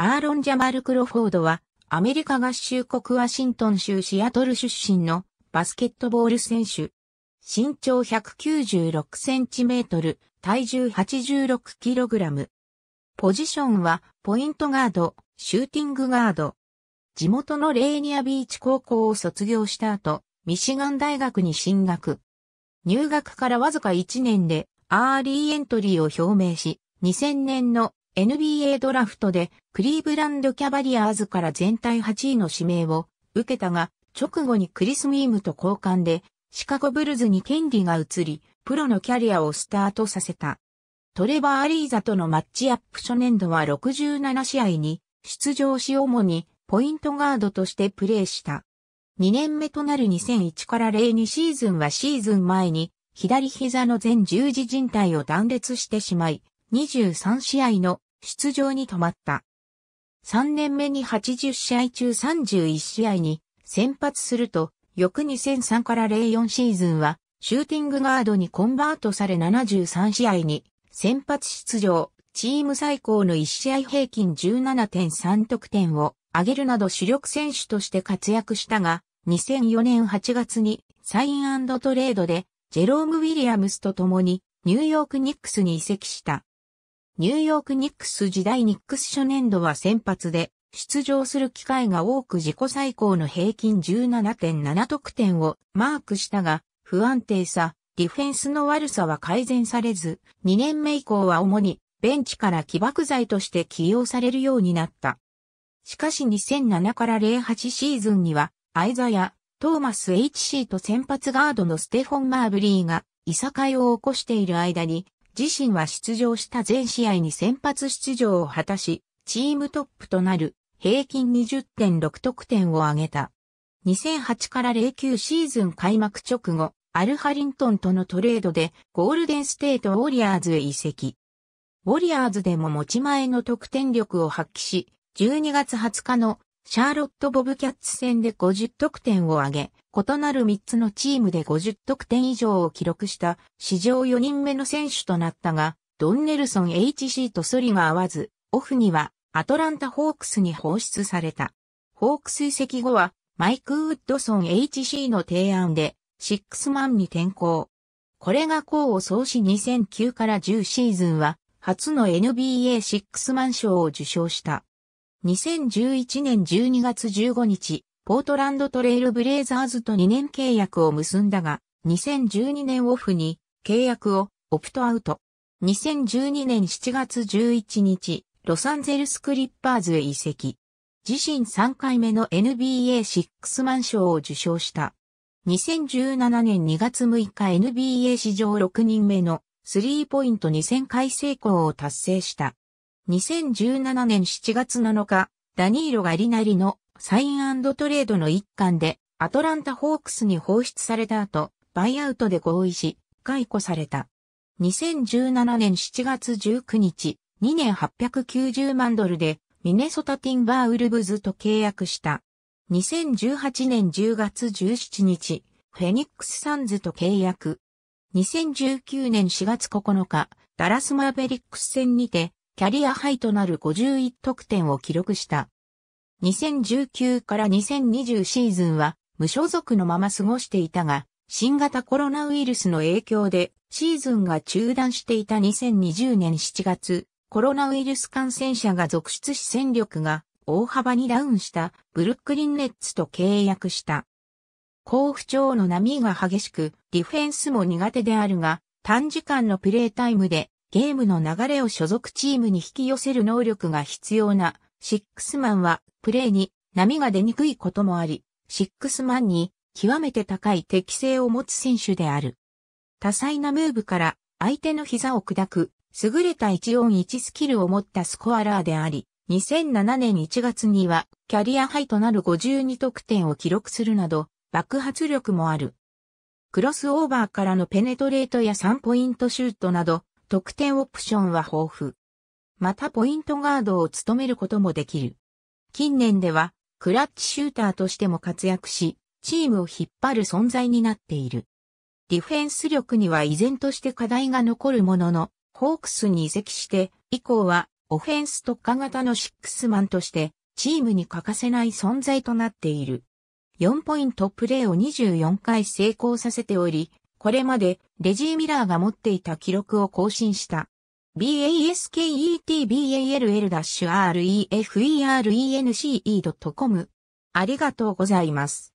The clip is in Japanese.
アーロン・ジャマル・クロフォードは、アメリカ合衆国ワシントン州シアトル出身のバスケットボール選手。身長196センチメートル、体重86キログラム。ポジションは、ポイントガード、シューティングガード。地元のレーニアビーチ高校を卒業した後、ミシガン大学に進学。入学からわずか1年で、アーリーエントリーを表明し、2000年の NBA ドラフトでクリーブランドキャバリアーズから全体8位の指名を受けたが、直後にクリス・ウィームと交換でシカゴブルズに権利が移り、プロのキャリアをスタートさせた。トレバー・アリーザとのマッチアップ初年度は67試合に出場し主にポイントガードとしてプレーした。2年目となる2001から02シーズンはシーズン前に左膝の前十字靭帯を断裂してしまい、23試合の出場に止まった。3年目に80試合中31試合に先発すると、翌2003から04シーズンは、シューティングガードにコンバートされ73試合に先発出場、チーム最高の1試合平均17.3得点を上げるなど主力選手として活躍したが、2004年8月にサイントレードでジェローム・ウィリアムスと共にニューヨーク・ニックスに移籍した。ニューヨークニックス時代ニックス初年度は先発で出場する機会が多く自己最高の平均17.7得点をマークしたが、不安定さ、ディフェンスの悪さは改善されず、2年目以降は主にベンチから起爆剤として起用されるようになった。しかし2007から08シーズンには、アイザヤ、トーマス HC と先発ガードのステフォン・マーブリーが、いさかいを起こしている間に、自身は出場した全試合に先発出場を果たし、チームトップとなる平均20.6得点を挙げた。2008から09シーズン開幕直後、アルハリントンとのトレードでゴールデンステートウォリアーズへ移籍。ウォリアーズでも持ち前の得点力を発揮し、12月20日のシャーロット・ボブキャッツ戦で50得点を挙げ、異なる3つのチームで50得点以上を記録した史上4人目の選手となったが、ドンネルソン HC とソリが合わず、オフにはアトランタ・ホークスに放出された。ホークス移籍後はマイク・ウッドソン HC の提案でシックスマンに転向。これが功を奏し2009から10シーズンは初の NBA シックスマン賞を受賞した。2011年12月15日、ポートランドトレイルブレイザーズと2年契約を結んだが、2012年オフに契約をオプトアウト。2012年7月11日、ロサンゼルスクリッパーズへ移籍。自身3回目の NBA シックスマン賞を受賞した。2017年2月6日 NBA 史上6人目のスリーポイント2000回成功を達成した。2017年7月7日、ダニーロがリナリのサイントレードの一環で、アトランタホークスに放出された後、バイアウトで合意し、解雇された。2017年7月19日、2年890万ドルで、ミネソタティンバーウルブズと契約した。2018年10月17日、フェニックスサンズと契約。2019年4月9日、ダラスマーベリックス戦にて、キャリアハイとなる51得点を記録した。2019から2020シーズンは無所属のまま過ごしていたが、新型コロナウイルスの影響でシーズンが中断していた2020年7月、コロナウイルス感染者が続出し戦力が大幅にダウンしたブルックリンネッツと契約した。好不調の波が激しく、ディフェンスも苦手であるが、短時間のプレータイムでゲームの流れを所属チームに引き寄せる能力が必要なシックスマンはプレーに波が出にくいこともあり、シックスマンに極めて高い適性を持つ選手である。多彩なムーブから相手の膝を砕く優れた一音一スキルを持ったスコアラーであり、2007年1月にはキャリアハイとなる52得点を記録するなど爆発力もある。クロスオーバーからのペネトレートや3ポイントシュートなど得点オプションは豊富。またポイントガードを務めることもできる。近年では、クラッチシューターとしても活躍し、チームを引っ張る存在になっている。ディフェンス力には依然として課題が残るものの、ホークスに移籍して、以降はオフェンス特化型のシックスマンとして、チームに欠かせない存在となっている。4ポイントプレーを24回成功させており、これまでレジー・ミラーが持っていた記録を更新した。basketball-reference.com ありがとうございます。